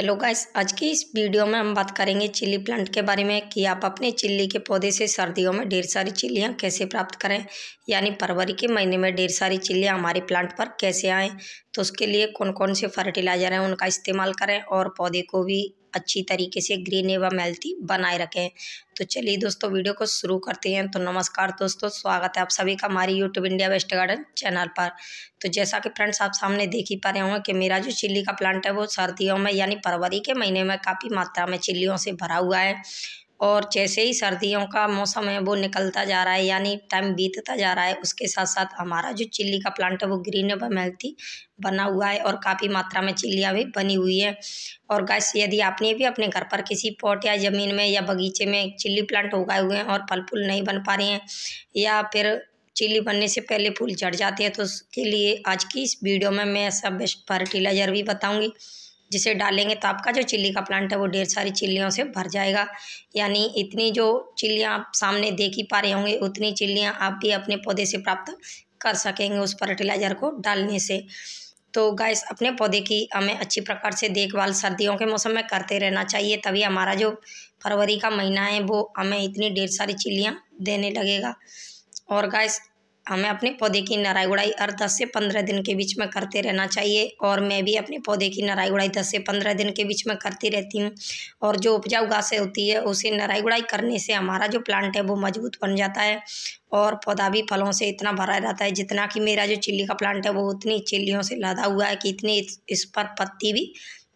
hello guys आज की इस वीडियो में हम बात करेंगे चिल्ली प्लांट के बारे में कि आप अपने चिल्ली के पौधे से सर्दियों में ढेर सारी चिल्लियाँ कैसे प्राप्त करें यानी फरवरी के महीने में ढेर सारी चिल्लियाँ हमारे प्लांट पर कैसे आएँ तो उसके लिए कौन कौन से फर्टिलाइज़र हैं उनका इस्तेमाल करें और पौधे को भी अच्छी तरीके से ग्रीन एवं हेल्थी बनाए रखें तो चलिए दोस्तों वीडियो को शुरू करते हैं तो नमस्कार दोस्तों स्वागत है आप सभी का हमारी YouTube India West Garden channel पर तो जैसा कि फ्रेंड्स आप सामने देख ही पा रहे होंगे कि मेरा जो चिल्ली का प्लांट है वो सर्दियों में यानी फरवरी के महीने में काफ़ी मात्रा में चिल्लियों से भरा हुआ है और जैसे ही सर्दियों का मौसम है वो निकलता जा रहा है यानी टाइम बीतता जा रहा है उसके साथ साथ हमारा जो चिल्ली का प्लांट है वो ग्रीन हेल्थी बना हुआ है और काफ़ी मात्रा में चिल्लियाँ भी बनी हुई है और गैस यदि आपने भी अपने घर पर किसी पॉट या ज़मीन में या बगीचे में चिल्ली प्लांट उगाए हुए हैं और फल फूल नहीं बन पा रहे हैं या फिर चिल्ली बनने से पहले फूल झड़ जाते हैं तो उसके लिए आज की इस वीडियो में मैं ऐसा बेस्ट फर्टिलाइजर भी बताऊँगी जिसे डालेंगे तो आपका जो चिल्ली का प्लांट है वो ढेर सारी चिल्लियों से भर जाएगा यानी इतनी जो चिल्लियाँ आप सामने देख ही पा रहे होंगे उतनी चिल्लियाँ आप भी अपने पौधे से प्राप्त कर सकेंगे उस फर्टिलाइज़र को डालने से तो गैस अपने पौधे की हमें अच्छी प्रकार से देखभाल सर्दियों के मौसम में करते रहना चाहिए तभी हमारा जो फरवरी का महीना है वो हमें इतनी ढेर सारी चिल्लियाँ देने लगेगा और गैस हमें अपने पौधे की नराई गुड़ाई हर दस से पंद्रह दिन के बीच में करते रहना चाहिए और मैं भी अपने पौधे की नराई गुड़ाई दस से पंद्रह दिन के बीच में करती रहती हूँ और जो उपजाऊ घासें होती है उसे नराई गुड़ाई करने से हमारा जो प्लांट है वो मजबूत बन जाता है और पौधा भी फलों से इतना भरा रहता है जितना कि मेरा जो चिल्ली का प्लांट है वो उतनी चिल्लियों से लदा हुआ है कि इतनी इस पर पत्ती भी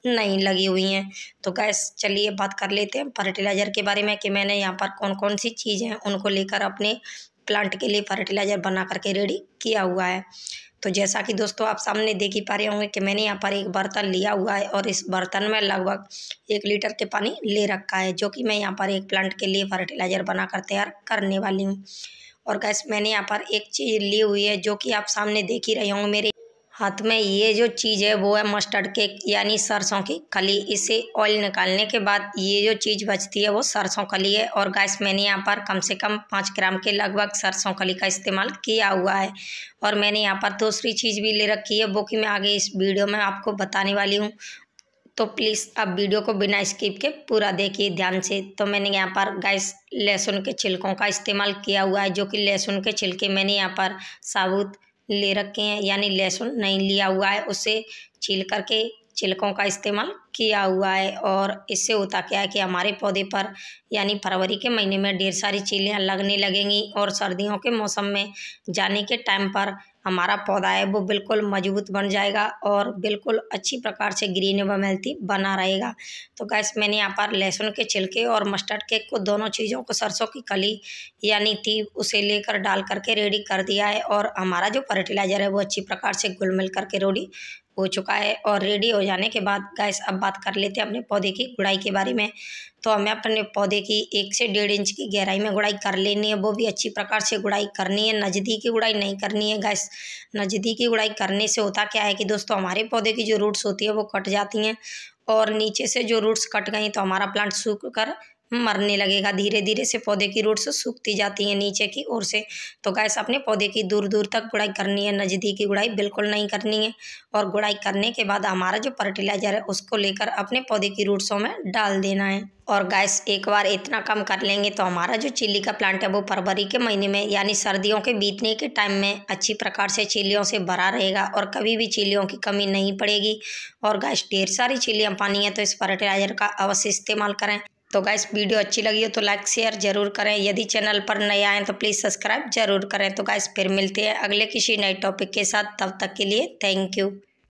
नहीं लगी हुई हैं तो गैस चलिए बात कर लेते हैं फर्टिलाइज़र के बारे में कि मैंने यहाँ पर कौन कौन सी चीज़ें हैं उनको लेकर अपने प्लांट के लिए फर्टिलाइज़र बना करके रेडी किया हुआ है तो जैसा कि दोस्तों आप सामने देख ही पा रहे होंगे कि मैंने यहाँ पर एक बर्तन लिया हुआ है और इस बर्तन में लगभग एक लीटर के पानी ले रखा है जो कि मैं यहाँ पर एक प्लांट के लिए फर्टिलाइज़र बना कर तैयार करने वाली हूँ और गैस मैंने यहाँ पर एक चीज़ ली हुई है जो कि आप सामने देख ही रहे होंगे मेरे हाथ में ये जो चीज़ है वो है मस्टर्ड केक यानी सरसों की खली इसे ऑयल निकालने के बाद ये जो चीज़ बचती है वो सरसों खली है और गैस मैंने यहाँ पर कम से कम पाँच ग्राम के लगभग सरसों खली का इस्तेमाल किया हुआ है और मैंने यहाँ पर दूसरी चीज़ भी ले रखी है वो कि मैं आगे इस वीडियो में आपको बताने वाली हूँ तो प्लीज़ आप वीडियो को बिना स्किप के पूरा देखिए ध्यान से तो मैंने यहाँ पर गैस लहसुन के छिलकों का इस्तेमाल किया हुआ है जो कि लहसुन के छिलके मैंने यहाँ पर साबुत ले रखे हैं यानी लहसुन नहीं लिया हुआ है उसे छील करके छिलकों का इस्तेमाल किया हुआ है और इससे होता क्या है कि हमारे पौधे पर यानी फरवरी के महीने में ढेर सारी चीलियाँ लगने लगेंगी और सर्दियों के मौसम में जाने के टाइम पर हमारा पौधा है वो बिल्कुल मजबूत बन जाएगा और बिल्कुल अच्छी प्रकार से ग्रीन एवं हेल्थी बना रहेगा तो गैस मैंने यहाँ पर लहसुन के छिलके और मस्टर्ड के को दोनों चीज़ों को सरसों की कली यानी थी उसे लेकर डाल करके रेडी कर दिया है और हमारा जो फर्टिलाइज़र है वो अच्छी प्रकार से घुल मिल करके रोडी हो चुका है और रेडी हो जाने के बाद गैस अब बात कर लेते हैं अपने पौधे की गुड़ाई के बारे में तो हमें अपने पौधे की एक से डेढ़ इंच की गहराई में गुड़ाई कर लेनी है वो भी अच्छी प्रकार से गुड़ाई करनी है नज़दीकी गुड़ाई नहीं करनी है गैस नज़दीकी गुड़ाई करने से होता क्या है कि दोस्तों हमारे पौधे की जो रूट्स होती है वो कट जाती हैं और नीचे से जो रूट्स कट गई तो हमारा प्लांट सूख कर मरने लगेगा धीरे धीरे से पौधे की रूट्स सूखती जाती है नीचे की ओर से तो गैस अपने पौधे की दूर दूर तक गुड़ाई करनी है नज़दीकी गुड़ाई बिल्कुल नहीं करनी है और गुड़ाई करने के बाद हमारा जो फर्टिलाइज़र है उसको लेकर अपने पौधे की रूट्सों में डाल देना है और गैस एक बार इतना कम कर लेंगे तो हमारा जो चिल्ली का प्लांट है वो फरवरी के महीने में यानी सर्दियों के बीतने के टाइम में अच्छी प्रकार से चिल्लियों से भरा रहेगा और कभी भी चिल्लियों की कमी नहीं पड़ेगी और गैस ढेर सारी चिल्लियाँ पानी है तो इस फर्टिलाइज़र का अवश्य इस्तेमाल करें तो गाइस वीडियो अच्छी लगी हो तो लाइक शेयर जरूर करें यदि चैनल पर नए आए तो प्लीज़ सब्सक्राइब जरूर करें तो गाइस फिर मिलते हैं अगले किसी नए टॉपिक के साथ तब तक के लिए थैंक यू